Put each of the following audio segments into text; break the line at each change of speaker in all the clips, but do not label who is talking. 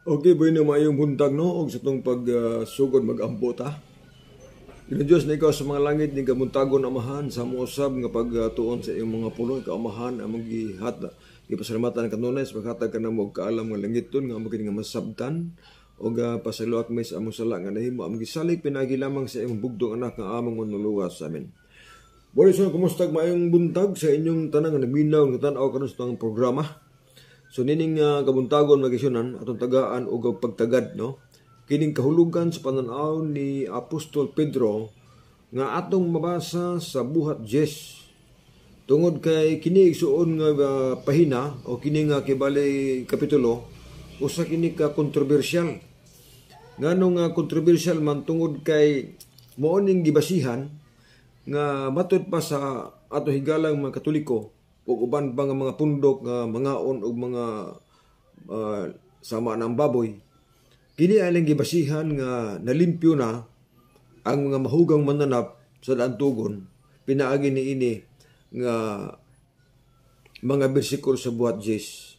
Okay, na maayong buntag no, og sa tong pagsugod ah, uh, mag-ambot ha. Ginadiyos na ikaw sa mga langit ning kabuntagon amahan sa mousab nga pagtuon ah, sa iyong mga puno ka amahan ang magihata. Gipasalamatan ang kanunay eh, sa paghatag kanamo og kaalam nga langiton nga amagin nga masabtan og uh, pasaluak may sa among sala nga nahimo ang gisalig pinagi lamang sa imong bugdong anak nga among nuluwas sa amin. Boris, kumusta maayong buntag sa inyong tanang nga nagminaw ng tanaw aw karon sa programa? So nining uh, kabuntagon magisyonan atong tagaan o pagtagad no. Kining kahulugan sa pananaw ni Apostol Pedro nga atong mabasa sa buhat Jes tungod kay kini igsuon nga uh, pahina o kini nga kibali kapitulo usa kini ka controversial nganong nga uh, man tungod kay mo ning gibasihan nga matud pa sa ato higalang mga katoliko ug uban pang mga pundok nga mangaon og mga uh, sama ng baboy kini alang gibasihan nga nalimpyo na ang mga mahugang mananap sa lantugon pinaagi ni ini nga mga bersikulo sa buhat Jesus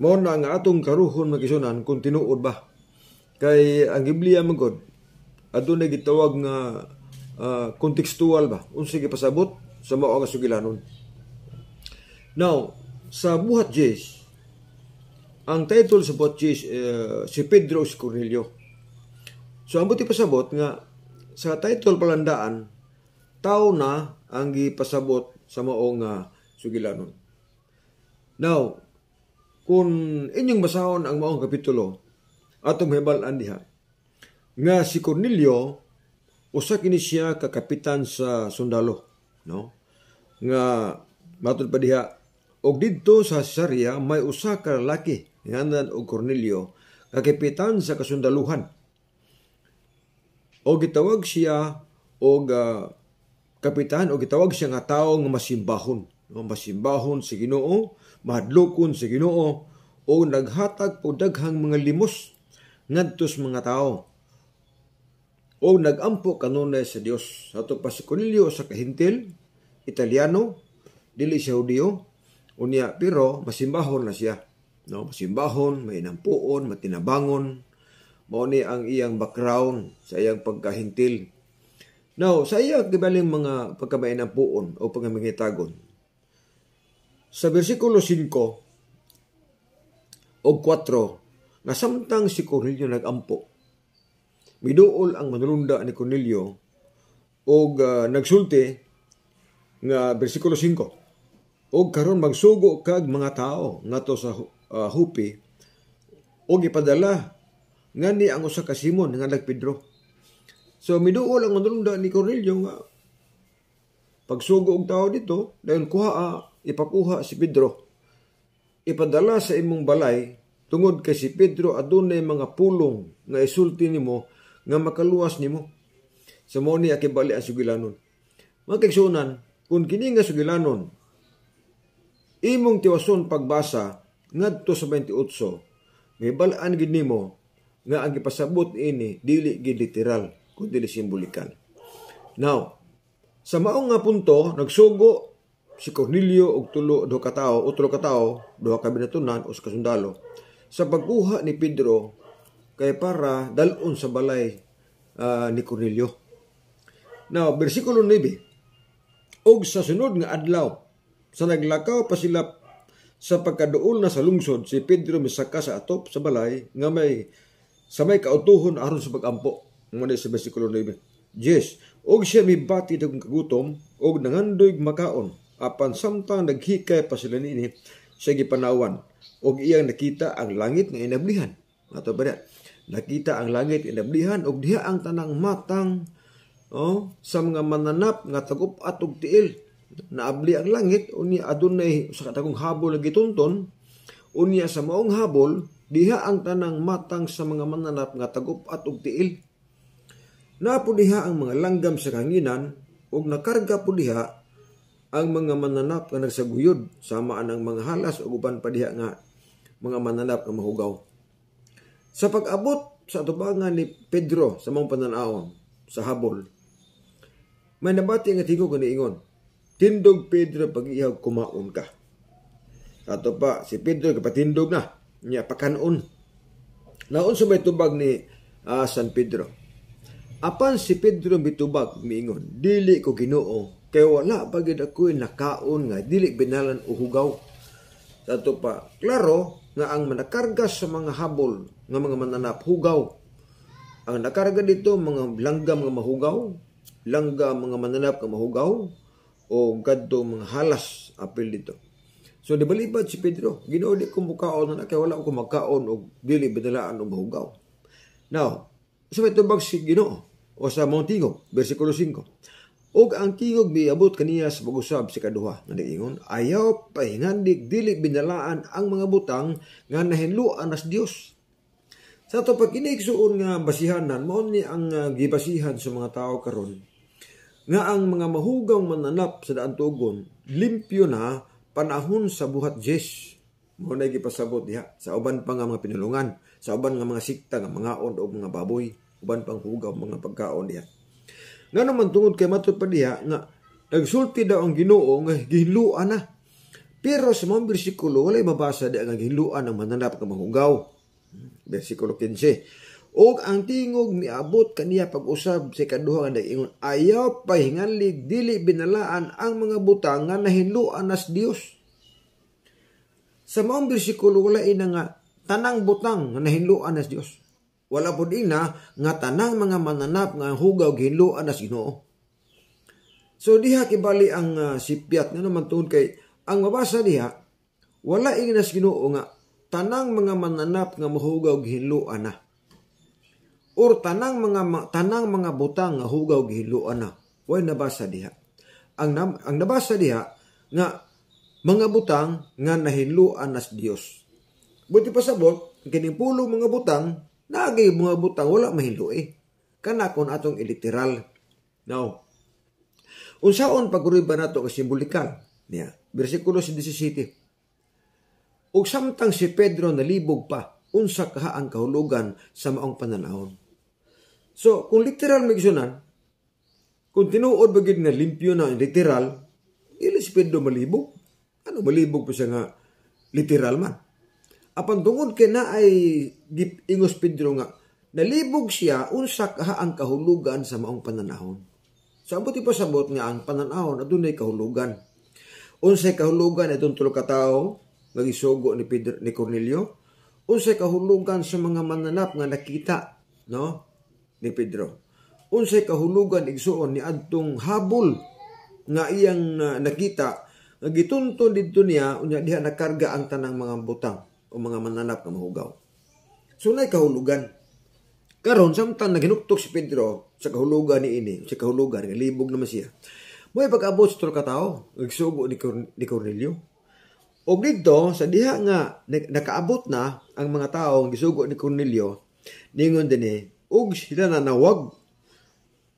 mao na nga atong karuhon magisunan kung tinuod ba kay ang Biblia man gud adunay gitawag nga uh, kontekstual ba unsa gipasabot sa mao nga sugilanon Now, sa buhat Jes, ang title sa buhat Jes, uh, eh, si Pedro Escornelio. So, ang buti pasabot nga, sa title palandaan, tao na ang gipasabot sa maong uh, sugilanon. Now, kung inyong basahon ang maong kapitulo, atong hebal andiha, nga si Cornelio, usa kini siya kakapitan sa sundalo, no? Nga matod pa diha Og didto sa Caesarea may usa ka lalaki nganan og Cornelio kakipitan sa kasundaluhan. Og gitawag siya og uh, kapitan og gitawag siya nga tawo nga masimbahon. Masimbahon si Ginoo, mahadlokon sa si Ginoo o naghatag og daghang mga limos ngadto sa mga tawo o nagampo kanunay sa Dios. Ato pa si Cornelio sa kahintil, Italiano, dili siya Hudyo, Unya, pero masimbahon na siya. No, masimbahon, may nampuon, matinabangon. Mao ni ang iyang background sa iyang pagkahintil. Now, sa iya gibaling mga pagkamainampuon o pagkamangitagon. Sa bersikulo 5 o 4, na samtang si Cornelio nagampo, miduol ang manulunda ni Cornelio o uh, nagsulti nga bersikulo 5 og karon magsugo kag mga tao ngadto sa uh, hupi og ipadala ngani ang usa ka Simon nga nagpedro. So miduol ang madulungda ni Cornelio nga pagsugo og tao dito dayon kuha ah, ipakuha si Pedro. Ipadala sa imong balay tungod kay si Pedro adunay mga pulong nga isulti nimo nga makaluwas nimo. Sa so, mo ni akibali ang sugilanon. Mga kagsunan, kung kini nga sugilanon Imong tiwason pagbasa ngadto sa 28, may balaan gid nimo nga ang gipasabot ini dili gid literal kundi simbolikal Now, sa maong nga punto nagsugo si Cornelio og tulo ka tawo o tulo tawo duha ka binatunan o sa kasundalo sa pagkuha ni Pedro kay para dalon sa balay uh, ni Cornelio. Now, bersikulo 9. Og sa sunod nga adlaw, sa naglakaw pa sila sa pagkaduol na sa lungsod, si Pedro misaka sa atop sa balay nga may sa may kautuhon aron sa pagampo. Muna sa versikulo 9. Yes, og siya mibati dagong kagutom og nangandoy makaon apan samtang naghikay pa sila niini siya gipanawan og iyang nakita ang langit nga inablihan. Ato ba Nakita ang langit inablihan og diha ang tanang matang oh, sa mga mananap nga tagup at og tiil naabli ang langit unya adunay sa katagong habol nga gitunton unya sa maong habol diha ang tanang matang sa mga mananap nga tagup at og tiil napo diha ang mga langgam sa kanginan ug nakarga po diha ang mga mananap nga nagsaguyod samaan ang mga halas ug uban pa diha nga mga mananap nga mahugaw sa pag-abot sa atubangan ni Pedro sa mga pananaw sa habol may nabati nga tingog nga ingon Tindog Pedro pag ihaw kumaon ka. Ato pa, si Pedro kapatindog na. Niya pakanon. Naon sa may tubag ni uh, San Pedro. Apan si Pedro bitubag miingon, dili ko ginoo, kay wala bagid ako nakaon nga dili binalan uhugaw. hugaw. Ato pa, klaro nga ang manakarga sa mga habol nga mga mananap hugaw. Ang nakarga dito mga langgam nga mahugaw, langga mga mananap nga mahugaw, o kadto manghalas apil dito. So di balibad si Pedro, Ginoo di ko mukaon na kay wala ko makaon og dili binalaan og mahugaw. Now, so ito bag si Ginoo o sa mong tingog, bersikulo 5. Og ang tingog miabot kaniya sa pag-usab si kaduha nga ingon, ayaw pahingandig dili binalaan ang mga butang nga nahinluan nas Dios. Sa ito pag inigsuon nga basihanan, mao ni ang uh, gibasihan sa mga tao karon nga ang mga mahugaw mananap sa daan tugon limpyo na panahon sa buhat Jesh. Mo na gipasabot diha sa uban pa nga mga pinulungan, sa uban nga mga sikta nga mga on o mga baboy, uban pang hugaw mga pagkaon diha. Nga naman tungod kay matod pa diha nga nagsulti daw ang Ginoo nga gihiluan na. Pero sa mga bersikulo walay mabasa diha nga gihiluan ang mananap nga mahugaw. Bersikulo 15 og ang tingog miabot kaniya pag-usab sa kaduha nga dagingon ayaw pahinganlig dili binalaan ang mga buta nga nahinluan nas Dios sa maong bersikulo wala ina nga tanang butang nga nahinluan nas Dios wala pud ina nga tanang mga mananap nga hugaw hinluan nas Ginoo so diha kibali ang uh, sipyat nga naman tuon kay ang mabasa diha wala ina nas Ginoo nga tanang mga mananap nga mahugaw hinluan na or tanang mga tanang mga butang nga hugaw gihiluan na way nabasa diha ang ang nabasa diha nga mga butang nga nahiluan nas Dios buti pasabot kining pulo mga butang nagay mga butang wala mahiluoy eh. kana kon atong literal now unsaon paguriban nato nga simbolikal niya bersikulo 17 ug samtang si Pedro nalibog pa unsa kaha ang kahulugan sa maong pananahon. So, kung literal may gisunan, kung tinuod bagid nga limpyo na literal, ilis pedo malibog. Ano malibog pa siya nga literal man. Apan tungod kay na ay ingos Pedro nga nalibog siya unsa ha ang kahulugan sa maong pananahon. So ang buti pasabot nga ang pananahon adunay kahulugan. Unsay kahulugan itong tulo ka nga gisugo ni Pedro ni Cornelio? Unsay kahulugan sa mga mananap nga nakita, no? ni Pedro. Unsay kahulugan igsuon ni adtong habol nga iyang uh, nakita nga gitunton didto niya unya diha nakarga ang tanang mga butang o mga mananap nga mahugaw. Sunay so, kahulugan. Karon samtang naginuktok si Pedro sa kahulugan ni ini, sa kahulugan nga libog naman siya. May pag-abot sa tulo ka tao, nagsugo ni, Corn- ni Cornelio. O dito, sa diha nga nakaabot na ang mga tao ang gisugo ni Cornelio, ningon din eh, ug sila na nawag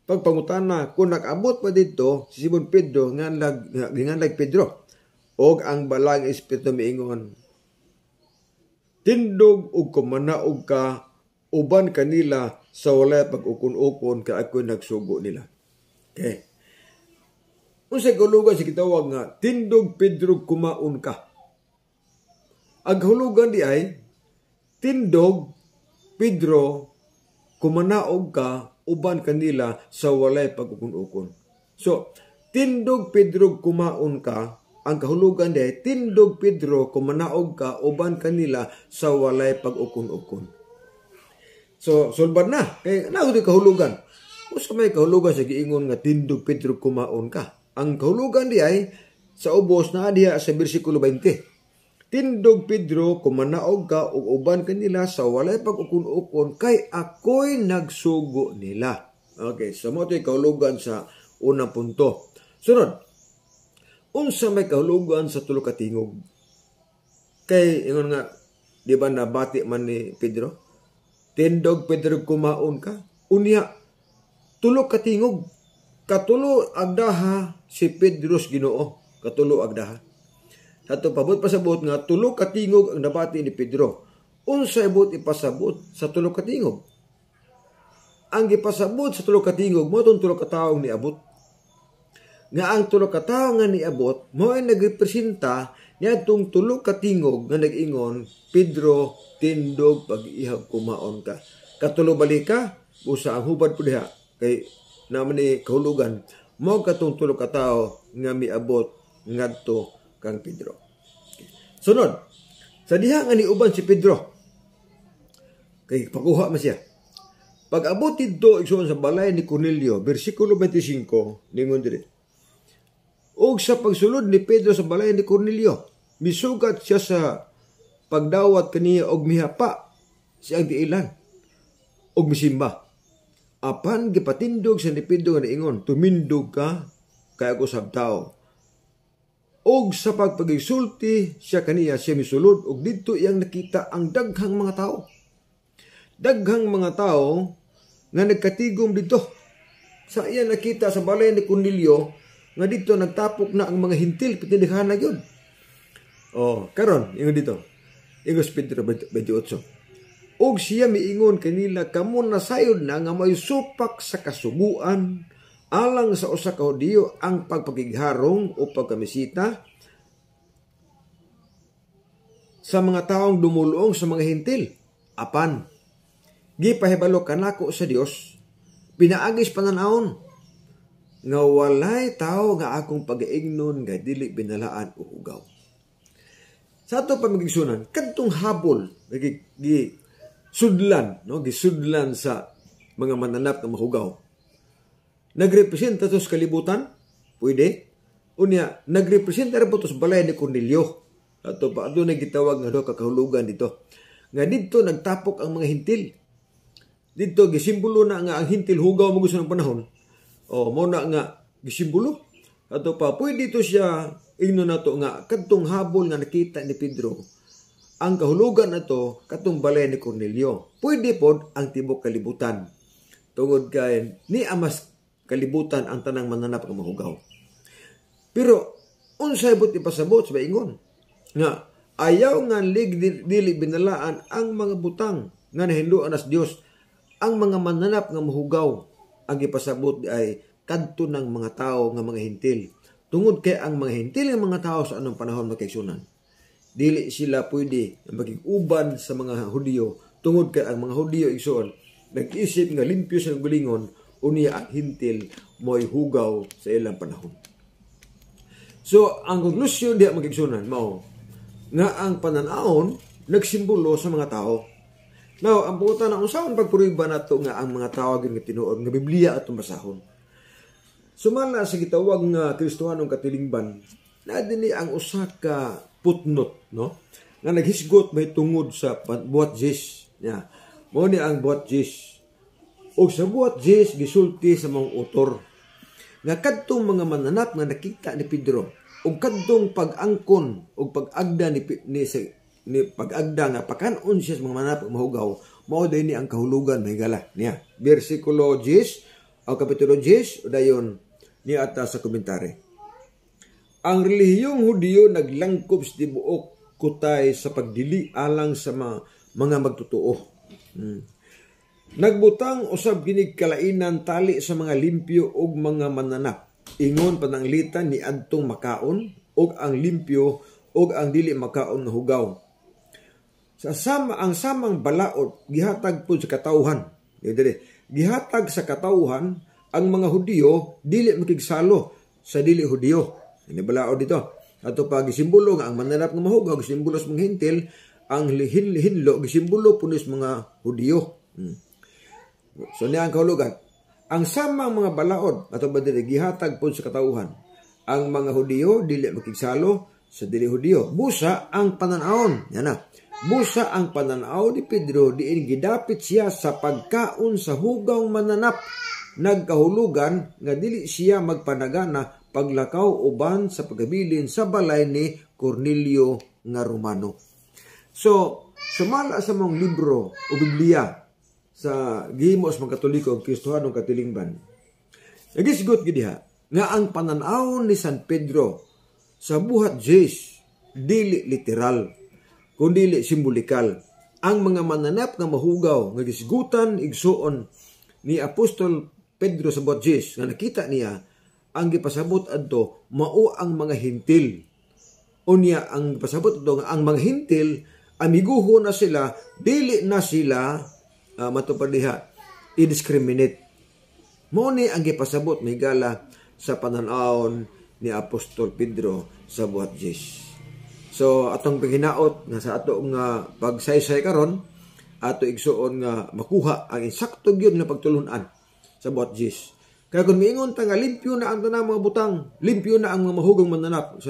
pagpangutana kung nakabot pa didto si Simon Pedro nganlag nganlag Pedro og ang balang espiritu miingon tindog ug kumana og ka uban kanila sa wala pag-ukon-ukon kay ako nagsugo nila okay unsa gulugan si kitawag nga tindog Pedro kumaon ka ang hulugan di ay tindog Pedro kumanaog ka uban kanila sa walay pagukon-ukon. So, tindog Pedro kumaon ka, ang kahulugan de, tindog Pedro kumanaog ka uban kanila sa walay pagukon-ukon. So, sulbad na, kay eh, nao kahulugan. Us may kahulugan sa giingon nga tindog Pedro kumaon ka. Ang kahulugan di ay sa ubos na diha sa bersikulo 20. Tindog Pedro, kumanaog ka ug uban kanila sa walay pagukun ukon kay ako'y nagsugo nila. Okay, so mo ito'y sa unang punto. Sunod, unsa may kahulugan sa tulo ka tingog? Kay ingon nga, di ba nabati man ni Pedro? Tindog Pedro kumaon ka. Unya, tulo ka tingog. Katulo agdaha si Pedro's Ginoo. Katulo agdaha. At pabot pasabot nga tulo katingog ang nabati ni Pedro. Unsa ibot ipasabot sa tulo katingog? Ang ipasabot sa tulo katingog mo tong tulo ni Abot. Nga ang tulo kataong nga Abot mo ay nagrepresenta niadtong tulo katingog nga nag-ingon Pedro tindog pag-ihag kumaon ka. Katulo balik ka usa ang hubad po diha kay naman ni kahulugan mo katong tulo ka tawo nga miabot ngadto kang Pedro. Sunod, sa diha nga niuban si Pedro, kay pakuha man siya. Pag abot dito igsoon sa balay ni Cornelio, bersikulo 25, ningon diri. Og sa pagsulod ni Pedro sa balay ni Cornelio, misugat siya sa pagdawat kaniya og mihapa ang diilan og misimba. Apan gipatindog sa ni Pedro nga ingon, tumindog ka kay ako sabtao og sa pagpagisulti siya kaniya siya misulod og didto iyang nakita ang daghang mga tao daghang mga tao nga nagkatigom didto sa iya nakita sa balay ni Cornelio nga didto nagtapok na ang mga hintil na gyud oh karon ingon dito ingos Pedro 28 og siya miingon kanila kamo nasayod na nga may supak sa kasubuan alang sa usa ka Hudiyo ang pagpagigharong o pagkamisita sa mga taong dumulong sa mga hintil. Apan, gipahibalo kanako sa Dios, pinaagis pananahon, nga walay tao nga akong pag-iignon nga dili binalaan o hugaw. Sa ato pamigigsunan, kadtong habol, gi, gi, sudlan, no? gisudlan sa mga mananap nga mahugaw Nagrepresenta to sa kalibutan? Pwede. Unya, nagrepresenta rin po to sa balay ni Cornelio. Ato pa, doon ay gitawag nga kakahulugan dito. Nga dito nagtapok ang mga hintil. Dito, gisimbolo na nga ang hintil hugaw mo gusto ng panahon. O, mo na nga gisimbolo. Ato pa, pwede to siya igno na to nga kadtong habol nga nakita ni Pedro ang kahulugan na to katong balay ni Cornelio. Pwede pod ang tibok kalibutan. Tungod kay ni Amas kalibutan ang tanang mananap nga mahugaw. Pero unsay but ipasabot sa ingon nga ayaw nga lig dili binalaan ang mga butang nga nahinduan as Dios ang mga mananap nga mahugaw ang ipasabot ay kadto ng mga tao nga mga hintil tungod kay ang mga hintil nga mga tao sa anong panahon magkaigsunan dili sila pwede maging uban sa mga Hudiyo tungod kay ang mga Hudiyo igsoon nag-isip nga limpyo sa gulingon Unya ang hintil mo'y hugaw sa ilang panahon. So, ang konklusyon di magigsunan mao nga ang pananahon nagsimbolo sa mga tao. Now, ang puta na usaon pagpuriba nato nga ang mga tao nga tinuod nga Biblia at basahon. Sumala sa gitawag nga Kristohanong katilingban, na dinhi ang usa ka putnot, no? Nga naghisgot may tungod sa buhat Jesus. Yeah. Mao ni ang buhat Jesus o sa buhat Jesus gisulti sa mga otor. Nga kadtong mga mananap na nakita ni Pedro ug kadtong pag-angkon ug pag-agda ni, ni, ni pag-agda nga pakanon siya sa mga mananak mahugaw mao din ni ang kahulugan mahigala niya. Bersikulo 10 o kapitulo 10 dayon ni ata sa komentary. Ang relihiyong Hudiyo naglangkob sa tibuok kutay sa pagdili alang sa mga, mga magtotoo. Hmm. Nagbutang usab kinig kalainan tali sa mga limpyo ug mga mananap. Ingon pananglitan ni adtong makaon ug ang limpyo ug ang dili makaon nga hugaw. Sa sama ang samang balaod gihatag pud sa katawhan. Dili gihatag sa katawhan ang mga Hudiyo dili makigsalo sa dili Hudiyo. Ini balaod dito. Ato pa gisimbolo nga ang mananap nga mahugaw gisimbolo sa mga hintil ang hinlo gisimbolo punis mga Hudiyo. Hmm. So ang kahulugan, ang samang mga balaod ato ba dili gihatag pud sa katauhan. Ang mga Hudiyo dili makigsalo sa dili Hudiyo. Busa ang pananawon. Yan na. Busa ang pananaw ni Pedro diin gidapit siya sa pagkaon sa hugaw mananap nagkahulugan nga dili siya magpanagana paglakaw uban sa pagabilin sa balay ni Cornelio nga Romano. So, sumala sa mong libro o Biblia sa gihimo sa mga Katoliko ang Kristohanong katilingban. Nagisgot gidiha nga ang pananaw ni San Pedro sa buhat Jesus dili literal kundi simbolikal. Ang mga mananap nga mahugaw nga gisgutan igsuon ni Apostol Pedro sa buhat Jesus nga nakita niya ang gipasabot adto mao ang mga hintil. Unya ang pasabot adto ang mga hintil amiguho na sila dili na sila uh, matupad liha discriminate Mo ni ang gipasabot may gala sa pananawon ni Apostol Pedro sa buhat Jesus. So atong panghinaot nga sa ato nga pagsaysay karon ato igsuon nga makuha ang insakto gyud nga pagtulunan sa buhat Jesus. Kaya kung miingon tanga, limpyo na ang tanang mga butang, limpyo na ang mga mahugong mananap,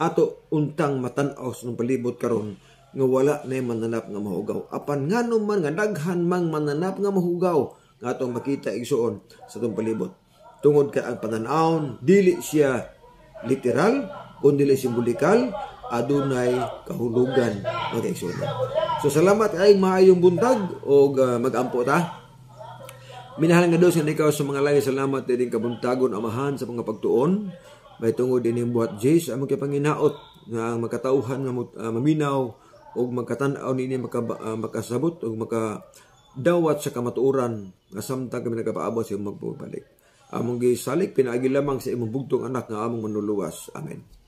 ato untang matanaw sa palibot karon nga wala na mananap nga mahugaw. Apan nga naman nga daghan mang mananap nga mahugaw nga atong makita igsuon sa itong palibot. Tungod ka ang pananawon, dili siya literal, kundi simbolikal, adunay kahulugan ng igsuon. So salamat ay maayong buntag o uh, magampo ta. Minahal nga Diyos nga ikaw sa mga langit, salamat din kabuntagon amahan sa mga pagtuon. May tungod din yung buhat Jesus, amang kay Panginaot nga makatauhan nga uh, maminaw ug magkatan-aw nini maka, uh, ah, makasabot ug maka dawat sa kamatuoran nga samtang kami nagapaabot sa imong pagbalik. Among gisalik pinaagi lamang sa imong bugtong anak nga among manuluwas. Amen.